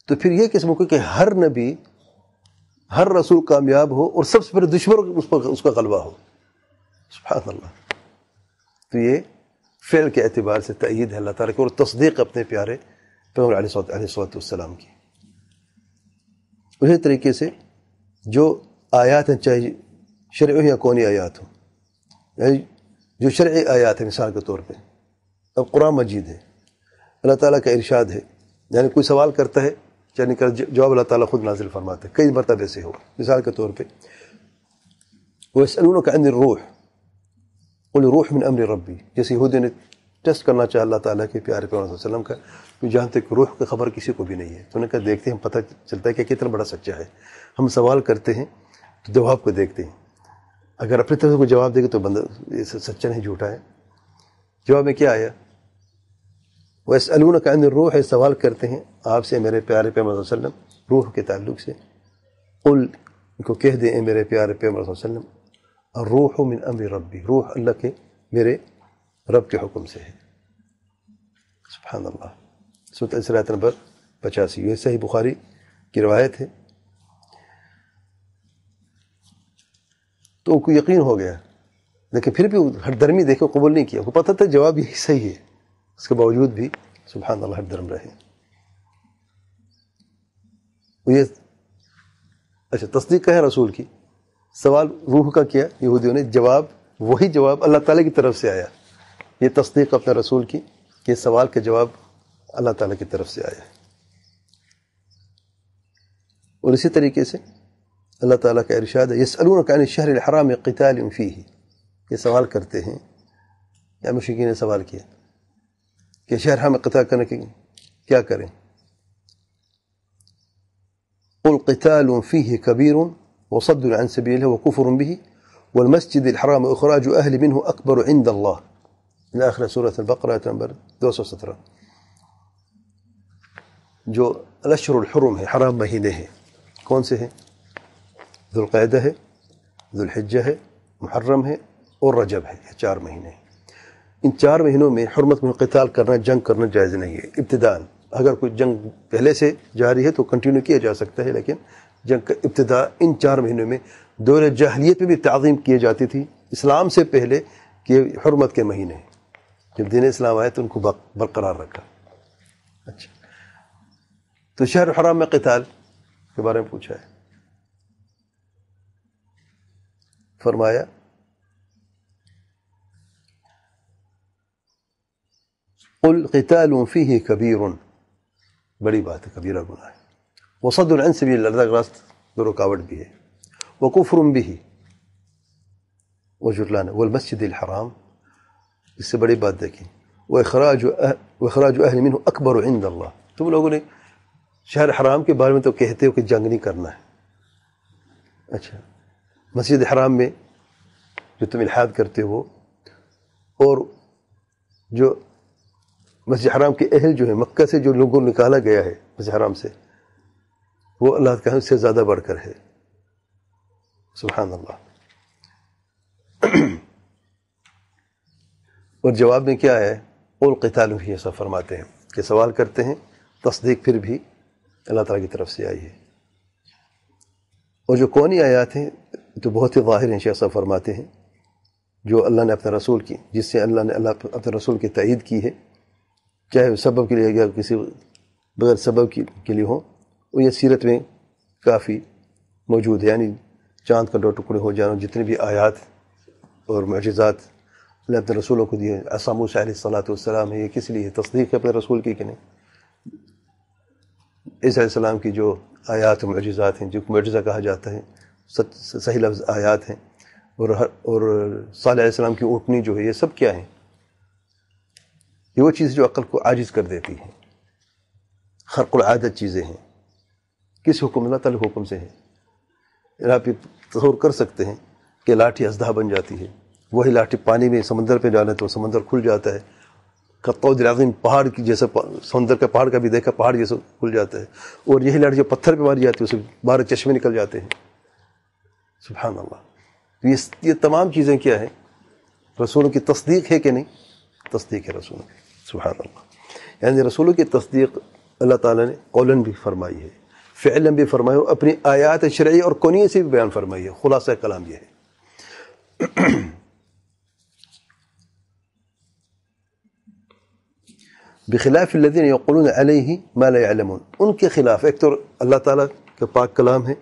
تو پھر یہ قسم کو کہ ہر نبی ہر رسول کامیاب ہو اور سب سے پہلے دشمن اس پر اس کا غلبہ ہو سبحان اللہ تو یہ فعل کے اعتبار سے تعید ہے اللہ تعالیٰ کی اور تصدیق اپنے پیارے پیغمبر علیہ علیہ صوت السلام کی اسی طریقے سے جو آیات ہیں چاہے شرع یا کونی آیات ہوں یعنی جو شرعی آیات ہیں مثال کے طور پہ اب قرآن مجید ہے اللہ تعالیٰ کا ارشاد ہے یعنی کوئی سوال کرتا ہے یعنی کہ جواب اللہ تعالیٰ خود نازل فرماتے ہیں کئی مرتبہ سے ہو مثال کے طور پہ وہ سلونوں کا ان روح قل روح من امر ربی جیسے یہودی نے ٹیسٹ کرنا چاہا اللہ تعالیٰ کے پیار وسلم کا جہاں تک روح کی خبر کسی کو بھی نہیں ہے تو نے کہا دیکھتے ہیں ہم پتہ چلتا ہے کہ کتنا بڑا سچا ہے ہم سوال کرتے ہیں تو جواب کو دیکھتے ہیں اگر سے کو جواب دے گے تو بندہ سچا نہیں جھوٹا ہے جواب میں کیا آیا ویسے علون کا ان روح ہے سوال کرتے ہیں آپ سے میرے پیارے اللہ علیہ وسلم روح کے تعلق سے قل ان کو کہہ دیں میرے پیارے اللہ علیہ وسلم روح من امر ربی روح اللہ کے میرے رب کے حکم سے ہے سبحان اللہ ست انسرائے نمبر پچاسی یہ صحیح بخاری کی روایت ہے تو کو یقین ہو گیا لیکن پھر بھی ہر درمی دیکھو قبول نہیں کیا وہ پتہ تھا جواب یہی صحیح ہے اس کے باوجود بھی سبحان اللہ حدرم رہے اچھا تصدیق ہے رسول کی سوال روح کا کیا یہودیوں نے جواب وہی جواب اللہ تعالیٰ کی طرف سے آیا یہ تصدیق اپنے رسول کی کہ سوال کے جواب اللہ تعالیٰ کی طرف سے آیا اور اسی طریقے سے اللہ تعالیٰ کا ارشاد ہے یس القان شہر الحرام قطع فی یہ سوال کرتے ہیں یا مشکین نے سوال کیا کہ شہر ہم قتال کرنے کے کیا کریں قل قتال فيه كبير وصد عن سبيل الله وكفر به والمسجد الحرام اخراج اهل منه اكبر عند الله الى اخر سوره البقره تنبر آية دوس سطر جو الاشهر الحرم هي حرام ما هي كون سي ذو القعده ذو الحجه محرم هي والرجب هي چار مہینے ان چار مہینوں میں حرمت میں قتال کرنا جنگ کرنا جائز نہیں ہے ابتدا اگر کوئی جنگ پہلے سے جاری ہے تو کنٹینیو کیا جا سکتا ہے لیکن جنگ کا ابتدا ان چار مہینوں میں دور جہلیت میں بھی تعظیم کی جاتی تھی اسلام سے پہلے کہ حرمت کے مہینے جب دین اسلام آئے تو ان کو برقرار رکھا اچھا تو شہر حرام میں قتال کے بارے میں پوچھا ہے فرمایا قل قتال فيه كبير بڑی بات ہے گناہ ہے وصد عن سبیل اللہ رضا راست جو رکاوٹ بھی ہے وکفر به وجرلان والمسجد الحرام اس بڑی بات دیکھیں واخراج أه- واخراج اهل منه اكبر عند الله تم لوگوں نے شہر حرام کے بارے میں تو کہتے ہو کہ جنگ نہیں کرنا ہے اچھا مسجد حرام میں جو تم الحاد کرتے ہو اور جو مسجد حرام کے اہل جو ہیں مکہ سے جو لوگوں نکالا گیا ہے مسجد حرام سے وہ اللہ کا اس سے زیادہ بڑھ کر ہے سبحان اللہ اور جواب میں کیا ہے اور قتال بھی ہی ایسا فرماتے ہیں کہ سوال کرتے ہیں تصدیق پھر بھی اللہ تعالیٰ کی طرف سے آئی ہے اور جو کونی آیات ہیں تو بہت ہی ظاہر ہیں شیخ فرماتے ہیں جو اللہ نے اپنے رسول کی جس سے اللہ نے اللہ اپنے رسول کی تعید کی ہے چاہے وہ سبب کے لیے یا کسی بغیر سبب کے لیے ہوں یہ سیرت میں کافی موجود ہے یعنی چاند کا دو ٹکڑے ہو جانا جتنے بھی آیات اور معجزات اللہ اپنے رسولوں کو دیے اسامو علیہ الصلاۃ والسلام ہے یہ کس لیے تصدیق ہے اپنے رسول کی کہ نہیں اس علیہ السلام کی جو آیات معجزات ہیں جو معجزہ کہا جاتا ہے صحیح لفظ آیات ہیں اور اور السلام کی اوٹنی جو ہے یہ سب کیا ہیں یہ وہ چیز جو عقل کو عاجز کر دیتی ہے خرق العادت چیزیں ہیں کس حکم اللہ تعالیٰ حکم سے ہیں آپ یہ تصور کر سکتے ہیں کہ لاٹھی اسدہ بن جاتی ہے وہی لاٹھی پانی میں سمندر پہ جانے تو سمندر کھل جاتا ہے تو درعظم پہاڑ کی جیسے سمندر کا پہاڑ کا بھی دیکھا پہاڑ جیسے کھل جاتا ہے اور یہی لاٹھی جو پتھر پہ ماری جاتی ہے اسے باہر چشمے نکل جاتے ہیں سبحان اللہ تو یہ تمام چیزیں کیا ہیں رسولوں کی تصدیق ہے کہ نہیں تصديق رسول سبحان الله یعنی يعني رسول کی تصدیق اللہ تعالیٰ نے قولن بھی فرمائی ہے فعلا بھی فرمائی ہے اپنی آیات شرعی اور کونی سے بھی بیان فرمائی ہے خلاصہ کلام یہ ہے بخلاف الذين يقولون عليه ما لا يعلمون ان کے خلاف ایک تو اللہ تعالیٰ کا پاک کلام ہے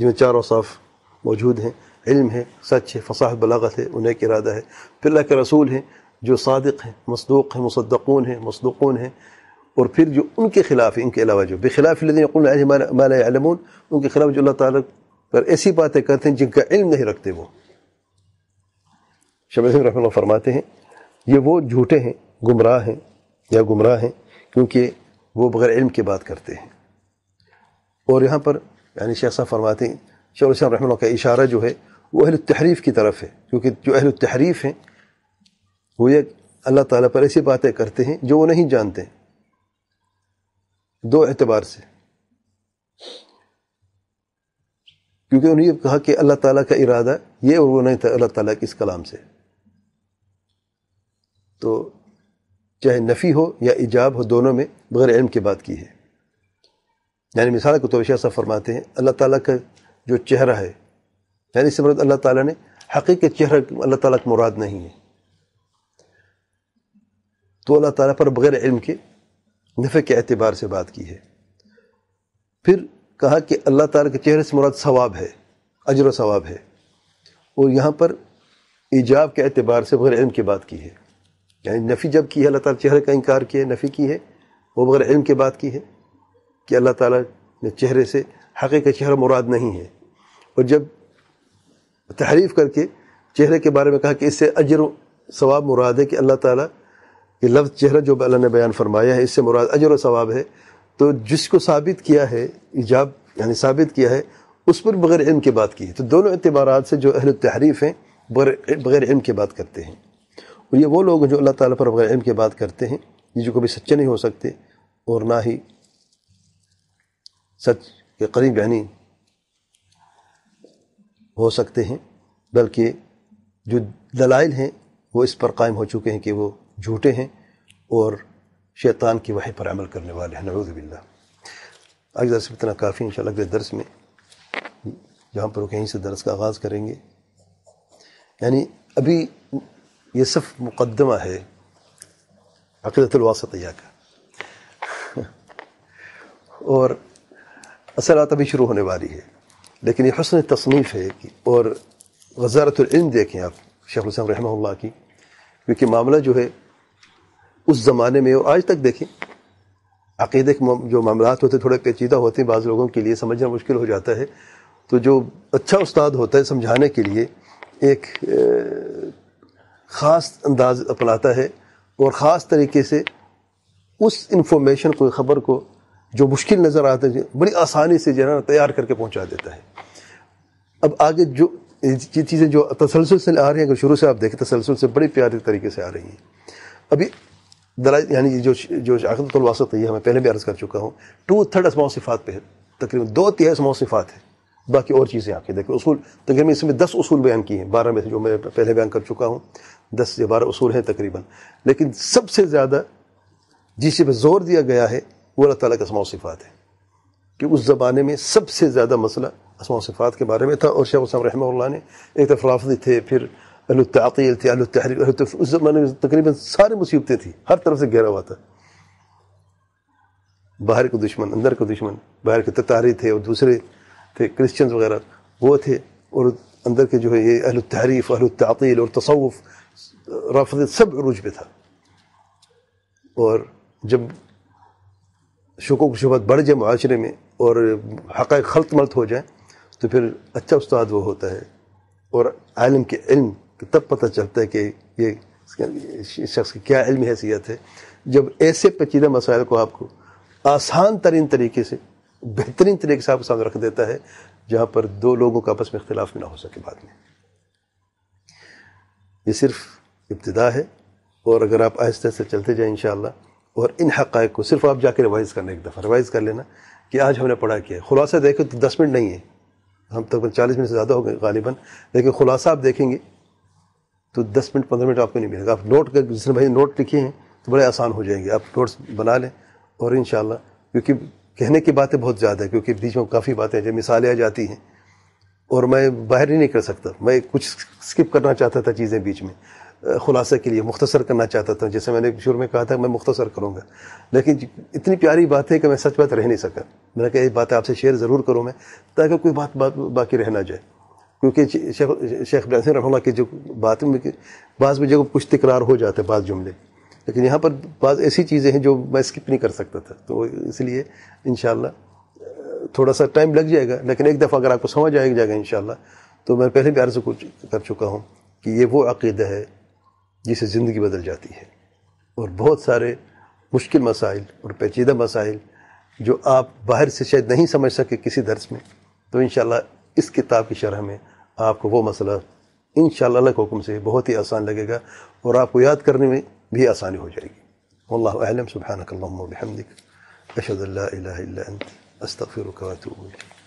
جو میں چار اوصاف موجود ہیں علم ہے سچ ہے فصاحت بلاغت ہے انہیں ایک ارادہ ہے پھر اللہ کے رسول ہیں جو صادق ہیں مصدوق ہیں مصدقون ہیں مصدقون ہیں اور پھر جو ان کے خلاف ہیں ان کے علاوہ جو بخلافِ لدین ان کے خلاف جو اللہ تعالیٰ پر ایسی باتیں کرتے ہیں جن کا علم نہیں رکھتے وہ شب رحمہ اللہ فرماتے ہیں یہ وہ جھوٹے ہیں گمراہ ہیں یا گمراہ ہیں کیونکہ وہ بغیر علم کے بات کرتے ہیں اور یہاں پر یعنی شیخ صاحب فرماتے ہیں شعر الصی رحمہ اللہ کا اشارہ جو ہے وہ اہل التحریف کی طرف ہے کیونکہ جو اہل التحریف ہیں وہ یہ اللہ تعالیٰ پر ایسی باتیں کرتے ہیں جو وہ نہیں جانتے دو اعتبار سے کیونکہ انہوں یہ کہا کہ اللہ تعالیٰ کا ارادہ یہ اور وہ نہیں تھا اللہ تعالیٰ کے اس کلام سے تو چاہے نفی ہو یا ایجاب ہو دونوں میں بغیر علم کی بات کی ہے یعنی مثال کو تو شاید فرماتے ہیں اللہ تعالیٰ کا جو چہرہ ہے یعنی اس مرد اللہ تعالیٰ نے حقیقت چہرہ اللہ تعالیٰ کا مراد نہیں ہے تو اللہ تعالیٰ پر بغیر علم کے نفع کے اعتبار سے بات کی ہے پھر کہا کہ اللہ تعالیٰ کے چہرے سے مراد ثواب ہے اجر و ثواب ہے اور یہاں پر ایجاب کے اعتبار سے بغیر علم کی بات کی ہے یعنی نفی جب کی ہے اللہ تعالیٰ چہرے کا انکار کی ہے نفی کی ہے وہ بغیر علم کی بات کی ہے کہ اللہ تعالیٰ نے چہرے سے حقیقہ چہرہ مراد نہیں ہے اور جب تحریف کر کے چہرے کے بارے میں کہا کہ اس سے اجر و ثواب مراد ہے کہ اللہ تعالیٰ یہ لفظ چہرہ جو اللہ نے بیان فرمایا ہے اس سے مراد اجر و ثواب ہے تو جس کو ثابت کیا ہے ایجاب یعنی ثابت کیا ہے اس پر بغیر علم کے بات کی ہے تو دونوں اعتبارات سے جو اہل التحریف ہیں بغیر بغیر علم کے بات کرتے ہیں اور یہ وہ لوگ جو اللہ تعالیٰ پر بغیر علم کے بات کرتے ہیں یہ جو کبھی سچے نہیں ہو سکتے اور نہ ہی سچ کے قریب یعنی ہو سکتے ہیں بلکہ جو دلائل ہیں وہ اس پر قائم ہو چکے ہیں کہ وہ جھوٹے ہیں اور شیطان کی وحی پر عمل کرنے والے ہیں نعوذ باللہ آج درس اتنا کافی انشاءاللہ اللہ درس میں جہاں پر وہ کہیں سے درس کا آغاز کریں گے یعنی ابھی یہ صرف مقدمہ ہے عقیدت الواسطیہ کا اور اثرات ابھی شروع ہونے والی ہے لیکن یہ حسن تصنیف ہے کہ اور وزارت العلم دیکھیں آپ شیخ الحسن رحمہ اللہ کی کیونکہ معاملہ جو ہے اس زمانے میں آج تک دیکھیں عقیدے کے جو معاملات ہوتے ہیں تھوڑے پیچیدہ ہوتے ہیں بعض لوگوں کے لیے سمجھنا مشکل ہو جاتا ہے تو جو اچھا استاد ہوتا ہے سمجھانے کے لیے ایک خاص انداز اپناتا ہے اور خاص طریقے سے اس انفارمیشن کو خبر کو جو مشکل نظر آتا ہے بڑی آسانی سے جو ہے نا تیار کر کے پہنچا دیتا ہے اب آگے جو چیزیں جو تسلسل سے آ رہی ہیں اگر شروع سے آپ دیکھیں تسلسل سے بڑی پیارے طریقے سے آ رہی ہیں ابھی دلال یعنی جو جو عقد الواسط ہے یہ میں پہلے عرض کر چکا ہوں ٹو تھرڈ اسماؤ صفات پہ ہے تقریباً دو اسماع صفات ہیں باقی اور چیزیں آپ کے دیکھیں اصول تقریباً اس میں دس اصول بیان کیے ہیں بارہ میں سے جو میں پہلے بیان کر چکا ہوں دس یا بارہ اصول ہیں تقریباً لیکن سب سے زیادہ جس پہ زور دیا گیا ہے وہ اللہ تعالیٰ کے اسماع صفات ہے کہ اس زمانے میں سب سے زیادہ مسئلہ اسماؤ صفات کے بارے میں تھا اور شیخ وسلم رحمہ اللہ نے ایک طرف للافت تھے پھر انه التعطيل تي انه التحريك انه التف... تقريبا ساري مصيبتي تي هر طرف سے گھرا ہوا تھا باہر کے دشمن اندر کے دشمن باہر کے تتاری تھے اور دوسرے تھے کرسچنز وغیرہ وہ تھے اور اندر کے جو ہے یہ اہل التحریف اہل التعطیل اور تصوف رافضی سب عروج پہ تھا اور جب شک و شبہات بڑھ جائیں معاشرے میں اور حقائق خلط ملت ہو جائیں تو پھر اچھا استاد وہ ہوتا ہے اور عالم کے علم کہ تب پتہ چلتا ہے کہ یہ شخص کی کیا علمی حیثیت ہے جب ایسے پیچیدہ مسائل کو آپ کو آسان ترین طریقے سے بہترین طریقے سے آپ سامنے رکھ دیتا ہے جہاں پر دو لوگوں کا آپس میں اختلاف نہ ہو سکے بعد میں یہ صرف ابتدا ہے اور اگر آپ آہستہ آہستہ چلتے جائیں انشاءاللہ اور ان حقائق کو صرف آپ جا کے روائز کرنا ایک دفعہ روائز کر لینا کہ آج ہم نے پڑھا کیا ہے خلاصہ دیکھیں تو دس منٹ نہیں ہے ہم تقریباً چالیس منٹ سے زیادہ ہو گئے غالباً لیکن خلاصہ آپ دیکھیں گے تو دس منٹ پندرہ منٹ آپ کو نہیں ملے گا آپ نوٹ کر جس نے بھائی نوٹ لکھے ہیں تو بڑے آسان ہو جائیں گے آپ نوٹس بنا لیں اور انشاءاللہ کیونکہ کہنے کی باتیں بہت زیادہ ہیں کیونکہ بیچ میں کافی باتیں جو مثالیں آ جاتی ہیں اور میں باہر ہی نہیں کر سکتا میں کچھ اسکپ کرنا چاہتا تھا چیزیں بیچ میں خلاصہ کے لیے مختصر کرنا چاہتا تھا جیسے میں نے شروع میں کہا تھا میں مختصر کروں گا لیکن اتنی پیاری بات ہے کہ میں سچ بات رہ نہیں سکا میں نے کہا یہ باتیں آپ سے شیئر ضرور کروں میں تاکہ کوئی بات بات باقی رہ نہ جائے کیونکہ شیخ شیخ باسین رحمہ اللہ کی جو بات میں بعض میں جگہ کچھ تکرار ہو جاتا ہے بعض جملے لیکن یہاں پر بعض ایسی چیزیں ہیں جو میں اسکپ نہیں کر سکتا تھا تو اس لیے انشاءاللہ تھوڑا سا ٹائم لگ جائے گا لیکن ایک دفعہ اگر آپ کو سمجھ آئے گا انشاءاللہ تو میں پہلے بھی عرض کر چکا ہوں کہ یہ وہ عقیدہ ہے جسے زندگی بدل جاتی ہے اور بہت سارے مشکل مسائل اور پیچیدہ مسائل جو آپ باہر سے شاید نہیں سمجھ سکے کسی درس میں تو انشاءاللہ اس کتاب کی شرح میں آپ کو وہ مسئلہ ان شاء اللہ حکم سے بہت ہی آسان لگے گا اور آپ کو یاد کرنے میں بھی آسانی ہو جائے گی سبحانک اللہم و بحمدک اشہد اللہ الہ الا انت استغفرک و اتوب الیک